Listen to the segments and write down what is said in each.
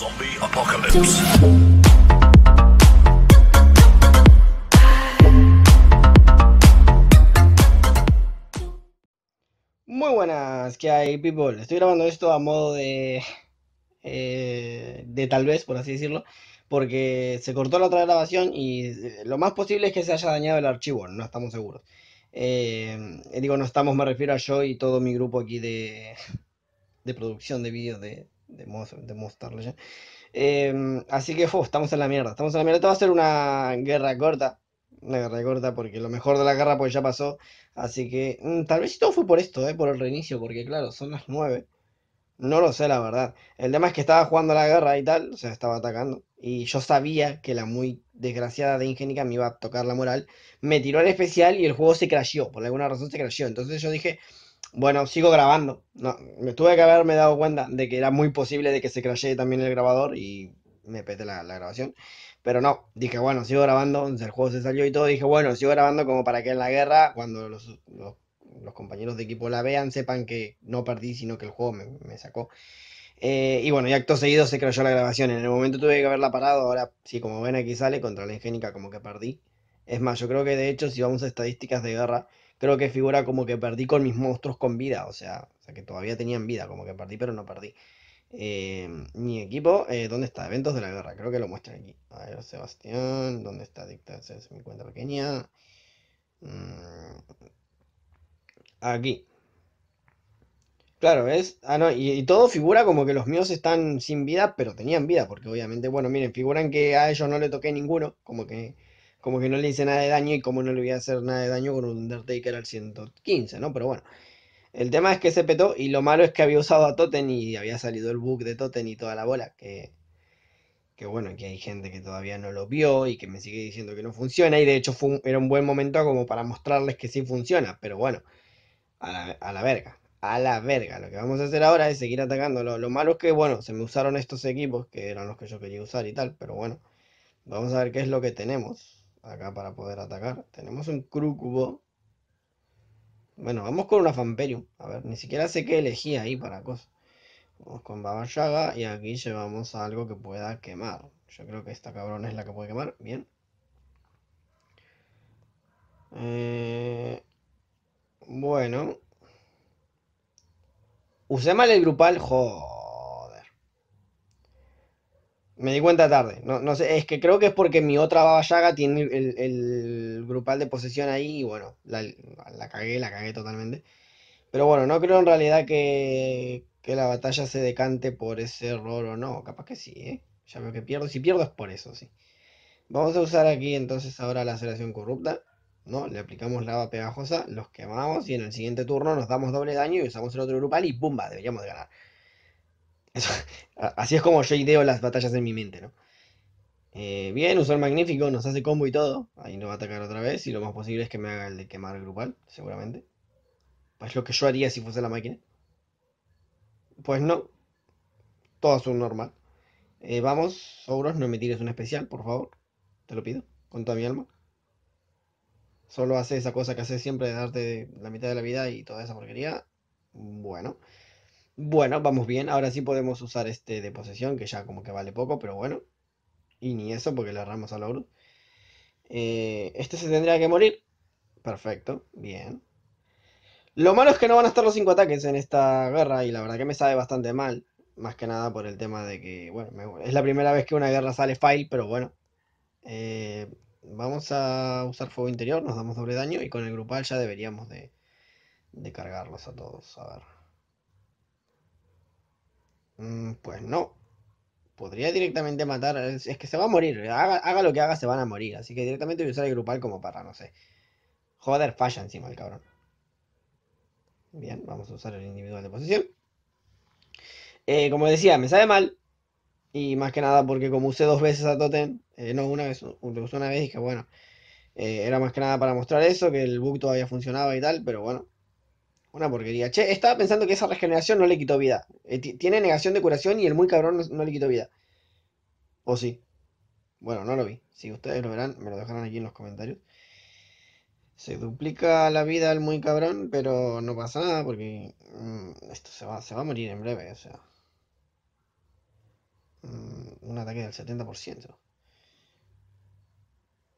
Zombie Apocalypse. Muy buenas, que hay people? Estoy grabando esto a modo de. Eh, de tal vez, por así decirlo, porque se cortó la otra grabación y eh, lo más posible es que se haya dañado el archivo, no estamos seguros. Eh, digo, no estamos, me refiero a yo y todo mi grupo aquí de, de producción de vídeos de, de, de em, así que, fu, estamos en la mierda. Estamos en la mierda. Esto va a ser una guerra corta. Una guerra corta porque lo mejor de la guerra pues ya pasó. Así que mm, tal vez todo fue por esto, eh, por el reinicio. Porque claro, son las 9. No lo sé, la verdad. El tema es que estaba jugando la guerra y tal. O sea, estaba atacando. Y yo sabía que la muy desgraciada de Ingénica me iba a tocar la moral. Me tiró al especial y el juego se crasheó. Por alguna razón se crasheó. Entonces yo dije... Bueno, sigo grabando. No, me tuve que haberme dado cuenta de que era muy posible de que se crashee también el grabador y me pete la, grabación. Pero no, dije, bueno, sigo grabando. Entonces el juego se salió y todo. Dije, bueno, sigo grabando como para que en la guerra, cuando los, compañeros de equipo la vean, sepan que no perdí, sino que el juego me, sacó. Eh, y bueno, y acto seguido se crashó la grabación. En el momento tuve que haberla parado. Ahora, sí, como ven, aquí sale contra la Ingénica, como que perdí. Es más, yo creo que de hecho, si vamos a estadísticas de guerra creo que figura como que perdí con mis monstruos con vida, o sea, o sea que todavía tenían vida, como que perdí pero no perdí. Em, mi equipo, eh, ¿dónde está? Eventos de la guerra, creo que lo muestran aquí. A ver, Sebastián, ¿dónde está? Dicta, se mi cuenta pequeña. Mm, aquí. Claro, es. Ah, no, y, todo figura como que los míos están sin vida, pero tenían vida, porque obviamente, bueno, miren, figuran que a ellos no le toqué ninguno, como que como que no le hice nada de daño y como no le voy a hacer nada de daño con un Undertaker al 115, ¿no? Pero bueno, el tema es que se petó y lo malo es que había usado a Totten y había salido el bug de Totten y toda la bola, que, que bueno, aquí hay gente que todavía no lo vio y que me sigue diciendo que no funciona y de hecho era un buen momento como para mostrarles que sí funciona, pero bueno, a la, a la verga. A la verga, lo que vamos a hacer ahora es seguir atacando Lo malo es que, bueno, se me usaron estos equipos que eran los que yo quería usar y tal, pero bueno, vamos a ver qué es lo que tenemos acá para poder atacar. Tenemos un crúcubo. Bueno, vamos con una Famperium. A ver, ni siquiera sé qué elegí ahí para cosas. Vamos con Baba Yaga y aquí llevamos algo que pueda quemar. Yo creo que esta cabrona es la que puede quemar. Bien. Eh, bueno. Usé mal el grupal. ¡Jo! Me di cuenta tarde. No, sé, es que creo que es porque mi otra Baba Yaga tiene el, grupal de posesión ahí y bueno, la, cagué, la cagué totalmente. Pero bueno, no creo en realidad que, que la batalla se decante por ese error o no. Capaz que sí, ¿eh? Ya veo que pierdo. Si pierdo es por eso, sí. Vamos a usar aquí entonces ahora la aceleración corrupta. ¿no? Le aplicamos lava pegajosa, los quemamos y en el siguiente turno nos damos doble daño y usamos el otro grupal y ¡pumba! Deberíamos de ganar así es como yo ideo las batallas en mi mente, ¿no? Eh, bien, usar magnífico, nos hace combo y todo. Ahí nos va a atacar otra vez. Y lo más posible es que me haga el de quemar grupal, seguramente. Pues lo que yo haría si fuese la máquina. Pues no. Todo un normal. Eh, vamos, sobras no me tires un especial, por favor. Te lo pido, con toda mi alma. Solo hace esa cosa que hace siempre de darte la mitad de la vida y toda esa porquería. Bueno. Bueno, vamos bien. Ahora sí podemos usar este de posesión, que ya como que vale poco, pero bueno. Y ni eso, porque le agarramos a la eh, este se tendría que morir. Perfecto, bien. Lo malo es que no van a estar los cinco ataques en esta guerra, y la verdad que me sabe bastante mal. Más que nada por el tema de que, bueno, es la primera vez que una guerra sale fail, pero bueno. Eh, vamos a usar fuego interior, nos damos doble daño, y con el grupal ya deberíamos de, de cargarlos a todos. A ver. Mm, pues no. Podría directamente matar. Es, que se va a morir. Haga, lo que haga, se van a morir. Así que directamente voy a usar el grupal como para, no sé. Joder, falla encima el cabrón. Bien, vamos a usar el individual de posición. Eh, como decía, me sabe mal. Y más que nada porque como usé dos veces a Totem, eh, no, una vez, lo usé una vez y dije, bueno, eh, era más que nada para mostrar eso, que el bug todavía funcionaba y tal, pero bueno, una porquería. Che, estaba pensando que esa regeneración no le quitó vida. Eh, tiene negación de curación y el muy cabrón no, le quitó vida. ¿O sí? Bueno, no lo vi. Si ustedes lo verán, me lo dejarán aquí en los comentarios. Se duplica la vida al muy cabrón, pero no pasa nada porque mm, esto se va, se va a morir en breve. O sea, mm, un ataque del 70%.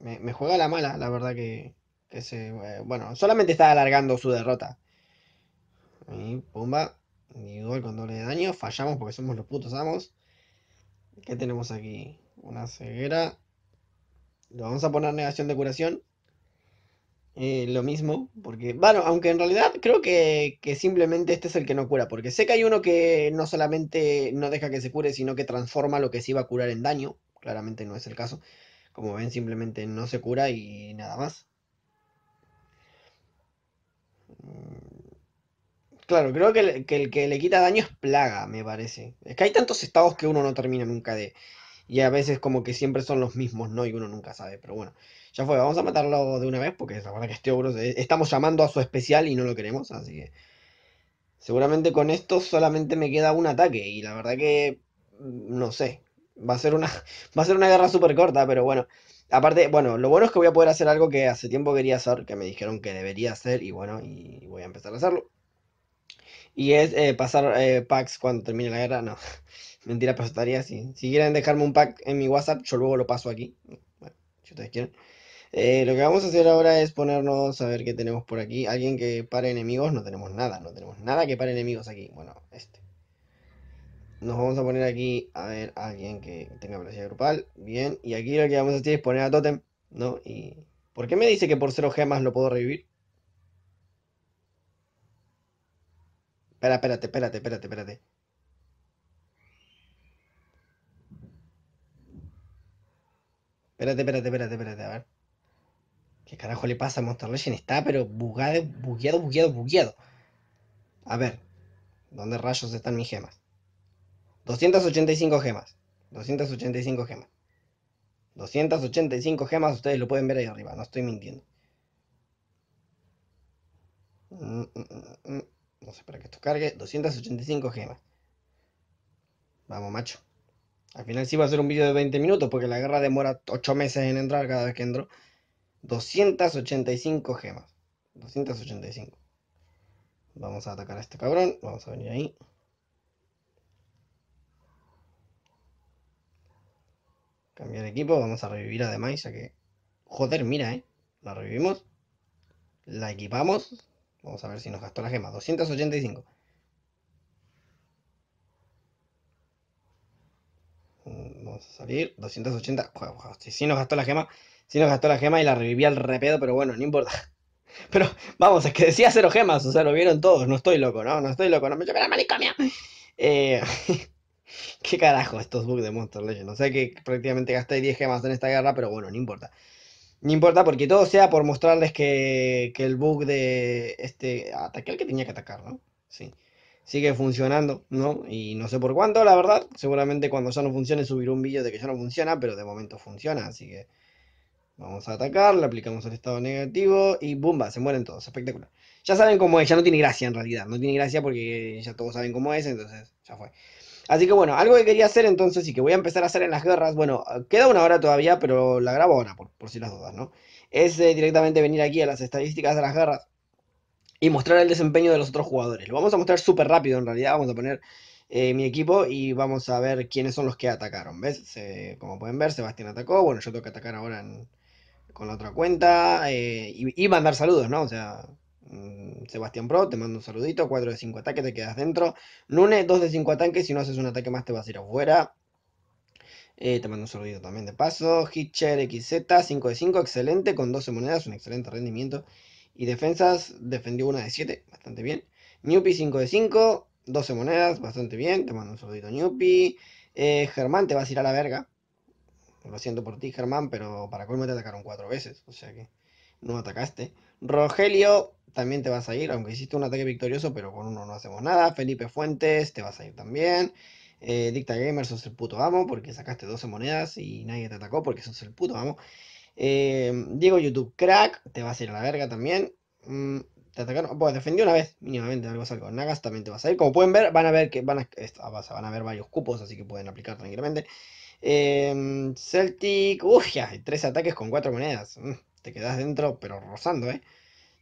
Me, juega la mala, la verdad que, que se... Eh, bueno, solamente está alargando su derrota pumba. Ni gol con doble de daño. Fallamos porque somos los putos amos. ¿Qué tenemos aquí? Una ceguera. Lo vamos a poner negación de curación. Eh, lo mismo, porque, bueno, aunque en realidad creo que, que, simplemente este es el que no cura, porque sé que hay uno que no solamente no deja que se cure, sino que transforma lo que se iba a curar en daño, claramente no es el caso, como ven simplemente no se cura y nada más. Claro, creo que el, que le quita daño es plaga, me parece. Es que hay tantos estados que uno no termina nunca de. Y a veces como que siempre son los mismos, ¿no? Y uno nunca sabe, pero bueno. Ya fue, vamos a matarlo de una vez porque la verdad que estoy ogro e, estamos llamando a su especial y no lo queremos, así que... Seguramente con esto solamente me queda un ataque y la verdad que... Mm, no sé, va a ser una, va a ser una guerra súper corta, pero bueno. Aparte, bueno, lo bueno es que voy a poder hacer algo que hace tiempo quería hacer, que me dijeron que debería hacer y bueno, y voy a empezar a hacerlo. Y es eh, pasar eh, packs cuando termine la guerra. No, mentira, pero estaría así. Si quieren dejarme un pack en mi WhatsApp, yo luego lo paso aquí. Bueno, si ustedes quieren. Eh, lo que vamos a hacer ahora es ponernos a ver qué tenemos por aquí. Alguien que pare enemigos, no tenemos nada, no tenemos nada que pare enemigos aquí. Bueno, este. Nos vamos a poner aquí, a ver, alguien que tenga velocidad grupal. Bien, y aquí lo que vamos a hacer es poner a Totem, ¿no? Y... ¿Por qué me dice que por cero gemas lo puedo revivir? Espera, espérate, espérate, espérate, espérate. Espérate, espérate, espérate, espérate, a ver. ¿Qué carajo le pasa a Monster Legend? Está, pero bugado, bugueado, bugueado, bugueado. A ver, ¿dónde rayos están mis gemas? 285 gemas. 285 gemas. 285 gemas, ustedes lo pueden ver ahí arriba, no estoy mintiendo. Mm, mm, mm, no sé para qué cargue 285 gemas. Vamos, macho. Al final sí va a ser un vídeo de 20 minutos porque la guerra demora 8 meses en entrar cada vez que entro. 285 gemas. 285. Vamos a atacar a este cabrón. Vamos a venir ahí. Cambiar equipo. Vamos a revivir además ya que... Joder, mira, eh. La revivimos. La equipamos. Vamos a ver si nos gastó la gema. 285. Mm, vamos a salir. 280. Si nos gastó la gema. Si nos gastó la gema y la reviví al repedo, pero bueno, no importa. Pero vamos, es que decía cero gemas, o sea, lo vieron todos. No estoy loco, ¿no? No estoy loco, no me lleve la manicomia. Eh, ¿Qué carajo estos bugs de Monster Legends? No sé que prácticamente gasté 10 gemas en esta guerra, pero bueno, no importa. No importa, porque todo sea por mostrarles que, el bug de este ataque, el que tenía que atacar, ¿no? Sí. Sigue funcionando, ¿no? Y no sé por cuánto, la verdad. Seguramente cuando ya no funcione subiré un vídeo de que ya no funciona, pero de momento funciona, así que vamos a atacar, le aplicamos el estado negativo y ¡bumba! Se mueren todos, espectacular. Ya saben cómo es, ya no tiene gracia en realidad, no tiene gracia porque ya todos saben cómo es, entonces ya fue. Así que bueno, algo que quería hacer entonces y que voy a empezar a hacer en las guerras, bueno, queda una hora todavía, pero la grabo ahora, por, si las dudas, ¿no? Es eh, directamente venir aquí a las estadísticas de las guerras y mostrar el desempeño de los otros jugadores. Lo vamos a mostrar súper rápido en realidad, vamos a poner eh, mi equipo y vamos a ver quiénes son los que atacaron. ¿Ves? como pueden ver, Sebastián atacó, bueno, yo tengo que atacar ahora con la otra cuenta eh, y mandar saludos, ¿no? O sea, Mm, Sebastián Pro, te mando un saludito. 4 de 5 ataques, te quedas dentro. Nune, 2 de 5 ataques. Si no haces un ataque más, te vas a ir afuera. Eh, te mando un saludito también de paso. Hitcher XZ, 5 de 5, excelente. Con 12 monedas, un excelente rendimiento. Y defensas, defendió una de 7, bastante bien. Newpi, 5 de 5, 12 monedas, bastante bien. Te mando un saludito, Newpi. Eh, Germán, te vas a ir a la verga. Lo siento por ti, Germán, pero para colmo te atacaron 4 veces. O sea que no atacaste. Rogelio, también te vas a ir, aunque hiciste un ataque victorioso, pero con uno no hacemos nada. Felipe Fuentes, te vas a ir también. Eh, Dicta Gamer, sos el puto amo porque sacaste 12 monedas y nadie te atacó porque sos el puto amo. Eh, Diego YouTube Crack, te vas a ir a la verga también. Mm, te atacaron, pues defendió una vez, mínimamente algo salgo. Nagas también te vas a ir. Como pueden ver, van a ver que van a, ah, van a ver varios cupos, así que pueden aplicar tranquilamente. Eh, Celtic, uy, ya, tres ataques con cuatro monedas. Mm, te quedas dentro, pero rozando, eh.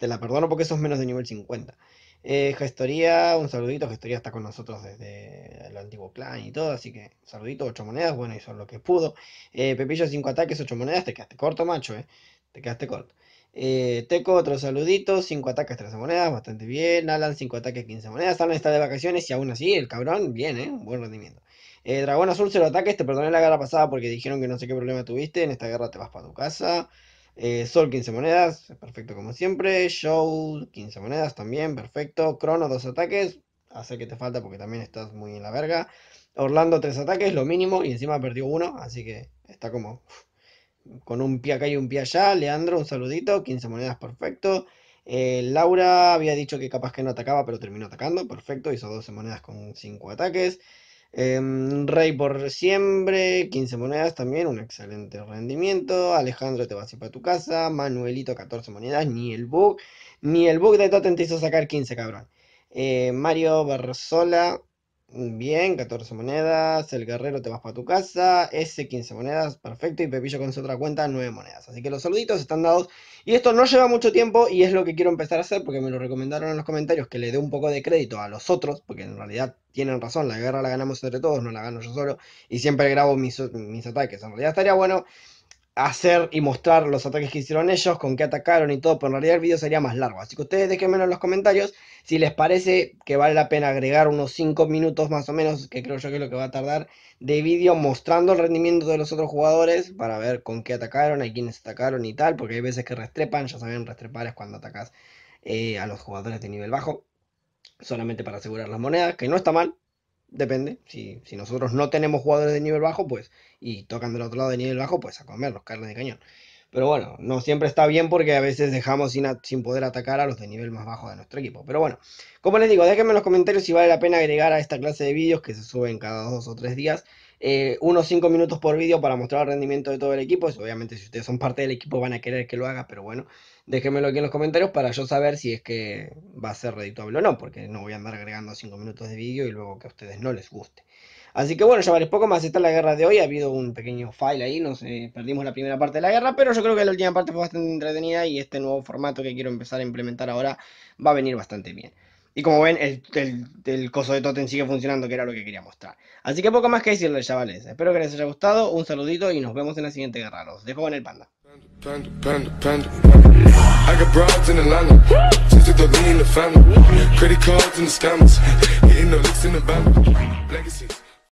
Te la perdono porque sos menos de nivel 50. Eh, gestoría, un saludito. Gestoría está con nosotros desde el antiguo clan y todo, así que saludito, 8 monedas. Bueno, hizo lo que pudo. Eh, Pepillo, 5 ataques, 8 monedas. Te quedaste corto, macho, eh. Te quedaste corto. Eh, Teco, otro saludito, 5 ataques, 13 monedas, bastante bien. Alan, 5 ataques, 15 monedas. Alan está de vacaciones y aún así, el cabrón, bien, ¿eh? buen rendimiento. Dragón Azul, 0 ataques, te perdoné la guerra pasada porque dijeron que no sé qué problema tuviste. En esta guerra te vas para tu casa. Eh, Sol 15 monedas, perfecto como siempre. Show 15 monedas también, perfecto. Crono 2 ataques, hace que te falta porque también estás muy en la verga. Orlando 3 ataques, lo mínimo, y encima perdió uno, así que está como con un pie acá y un pie allá. Leandro, un saludito, 15 monedas, perfecto. Eh, Laura había dicho que capaz que no atacaba, pero terminó atacando, perfecto, hizo 12 monedas con 5 ataques. Em, Rey por siempre, 15 monedas también, un excelente rendimiento. Alejandro te vas a ir para tu casa. Manuelito, 14 monedas. Ni el bug, ni el bug de Totten te hizo sacar 15, cabrón. Eh, Mario Barzola, Bien, 14 monedas. El guerrero te vas para tu casa. Ese 15 monedas, perfecto. Y Pepillo con su otra cuenta, 9 monedas. Así que los saluditos están dados. Y esto no lleva mucho tiempo y es lo que quiero empezar a hacer porque me lo recomendaron en los comentarios que le dé un poco de crédito a los otros, porque en realidad tienen razón. La guerra la ganamos entre todos, no la gano yo solo. Y siempre grabo mis, mis ataques. En realidad estaría bueno hacer y mostrar los ataques que hicieron ellos, con qué atacaron y todo, pero en realidad el video sería más largo. Así que ustedes déjenmelo en los comentarios si les parece que vale la pena agregar unos 5 minutos más o menos, que creo yo que es lo que va a tardar, de vídeo mostrando el rendimiento de los otros jugadores para ver con qué atacaron, a quiénes atacaron y tal, porque hay veces que restrepan, ya saben, restrepar es cuando atacas eh, a los jugadores de nivel bajo, solamente para asegurar las monedas, que no está mal, depende. Si, nosotros no tenemos jugadores de nivel bajo, pues, y tocan del otro lado de nivel bajo, pues a comerlos, carne de cañón. Pero bueno, no siempre está bien porque a veces dejamos sin, sin poder atacar a los de nivel más bajo de nuestro equipo. Pero bueno, como les digo, déjenme en los comentarios si vale la pena agregar a esta clase de vídeos que se suben cada dos o tres días. Eh, unos 5 minutos por vídeo para mostrar el rendimiento de todo el equipo. obviamente, si ustedes son parte del equipo van a querer que lo haga, pero bueno, déjenmelo aquí en los comentarios para yo saber si es que va a ser redituable o no, porque no voy a andar agregando 5 minutos de vídeo y luego que a ustedes no les guste. Así que bueno, chavales, poco más. Está la guerra de hoy. Ha habido un pequeño file ahí. Nos eh, perdimos la primera parte de la guerra. Pero yo creo que la última parte fue bastante entretenida. Y este nuevo formato que quiero empezar a implementar ahora va a venir bastante bien. Y como ven, el, coso de Totem sigue funcionando, que era lo que quería mostrar. Así que poco más que decirles, chavales. Espero que les haya gustado. Un saludito y nos vemos en la siguiente guerra. Los dejo con el panda.